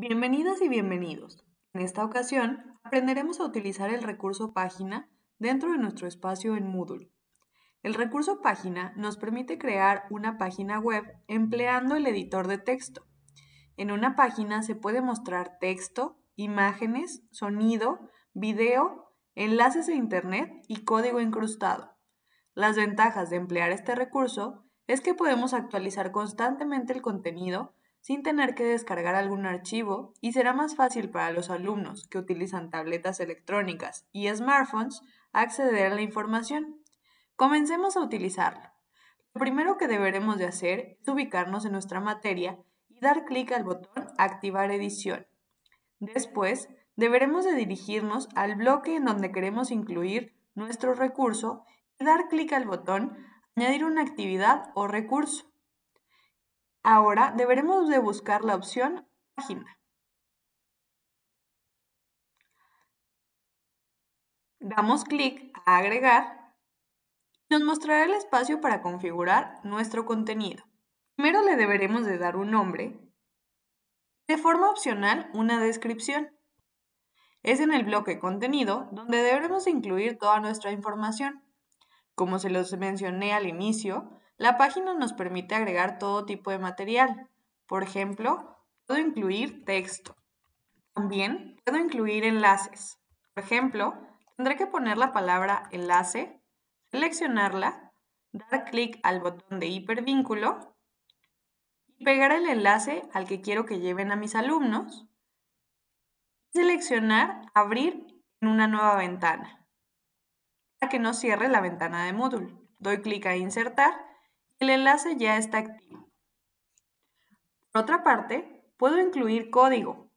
Bienvenidas y bienvenidos. En esta ocasión aprenderemos a utilizar el recurso página dentro de nuestro espacio en Moodle. El recurso página nos permite crear una página web empleando el editor de texto. En una página se puede mostrar texto, imágenes, sonido, video, enlaces a Internet y código incrustado. Las ventajas de emplear este recurso es que podemos actualizar constantemente el contenido sin tener que descargar algún archivo y será más fácil para los alumnos que utilizan tabletas electrónicas y smartphones acceder a la información. Comencemos a utilizarlo. Lo primero que deberemos de hacer es ubicarnos en nuestra materia y dar clic al botón Activar edición. Después, deberemos de dirigirnos al bloque en donde queremos incluir nuestro recurso y dar clic al botón Añadir una actividad o recurso. Ahora deberemos de buscar la opción Página. Damos clic a Agregar y nos mostrará el espacio para configurar nuestro contenido. Primero le deberemos de dar un nombre de forma opcional una descripción. Es en el bloque Contenido donde deberemos incluir toda nuestra información. Como se los mencioné al inicio, la página nos permite agregar todo tipo de material. Por ejemplo, puedo incluir texto. También puedo incluir enlaces. Por ejemplo, tendré que poner la palabra enlace, seleccionarla, dar clic al botón de hipervínculo y pegar el enlace al que quiero que lleven a mis alumnos. Seleccionar abrir en una nueva ventana para que no cierre la ventana de Moodle. Doy clic a insertar el enlace ya está activo. Por otra parte, puedo incluir código.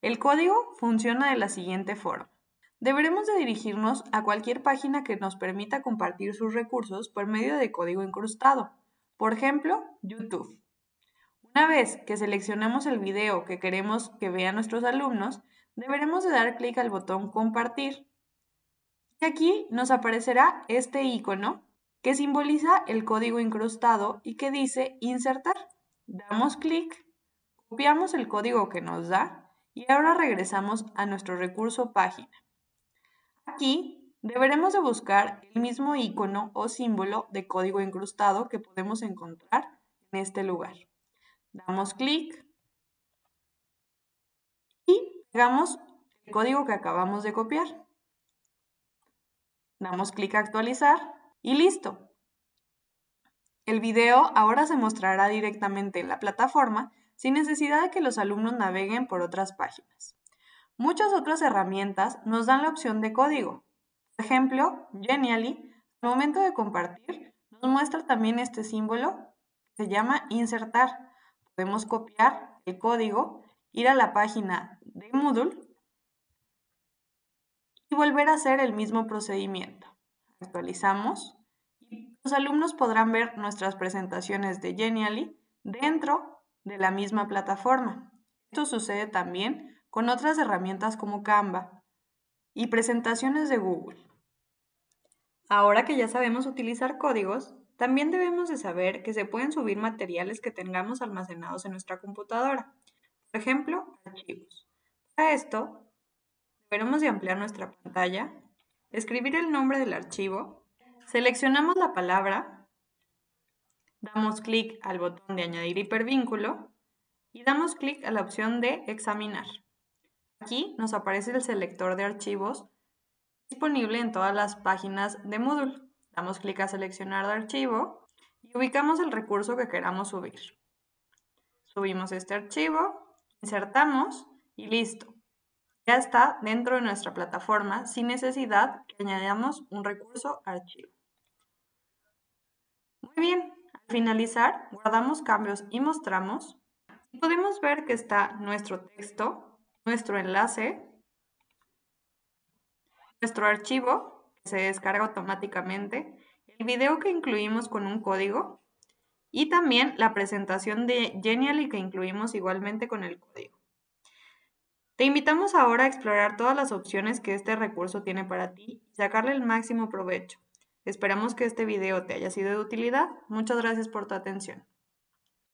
El código funciona de la siguiente forma. Deberemos de dirigirnos a cualquier página que nos permita compartir sus recursos por medio de código incrustado, por ejemplo, YouTube. Una vez que seleccionamos el video que queremos que vean nuestros alumnos, deberemos de dar clic al botón Compartir. Y aquí nos aparecerá este icono que simboliza el código incrustado y que dice insertar. Damos clic, copiamos el código que nos da y ahora regresamos a nuestro recurso página. Aquí deberemos de buscar el mismo icono o símbolo de código incrustado que podemos encontrar en este lugar. Damos clic y pegamos el código que acabamos de copiar. Damos clic a actualizar y listo. El video ahora se mostrará directamente en la plataforma sin necesidad de que los alumnos naveguen por otras páginas. Muchas otras herramientas nos dan la opción de código. Por ejemplo, Genially, al momento de compartir, nos muestra también este símbolo que se llama insertar. Podemos copiar el código, ir a la página de Moodle y volver a hacer el mismo procedimiento actualizamos. Y los alumnos podrán ver nuestras presentaciones de Genially dentro de la misma plataforma. Esto sucede también con otras herramientas como Canva y presentaciones de Google. Ahora que ya sabemos utilizar códigos, también debemos de saber que se pueden subir materiales que tengamos almacenados en nuestra computadora, por ejemplo, archivos. Para esto, deberemos de ampliar nuestra pantalla escribir el nombre del archivo, seleccionamos la palabra, damos clic al botón de añadir hipervínculo y damos clic a la opción de examinar. Aquí nos aparece el selector de archivos disponible en todas las páginas de Moodle. Damos clic a seleccionar archivo y ubicamos el recurso que queramos subir. Subimos este archivo, insertamos y listo. Ya está dentro de nuestra plataforma sin necesidad que añadamos un recurso archivo. Muy bien, al finalizar guardamos cambios y mostramos. Podemos ver que está nuestro texto, nuestro enlace, nuestro archivo que se descarga automáticamente, el video que incluimos con un código y también la presentación de Genially que incluimos igualmente con el código. Te invitamos ahora a explorar todas las opciones que este recurso tiene para ti y sacarle el máximo provecho. Esperamos que este video te haya sido de utilidad. Muchas gracias por tu atención.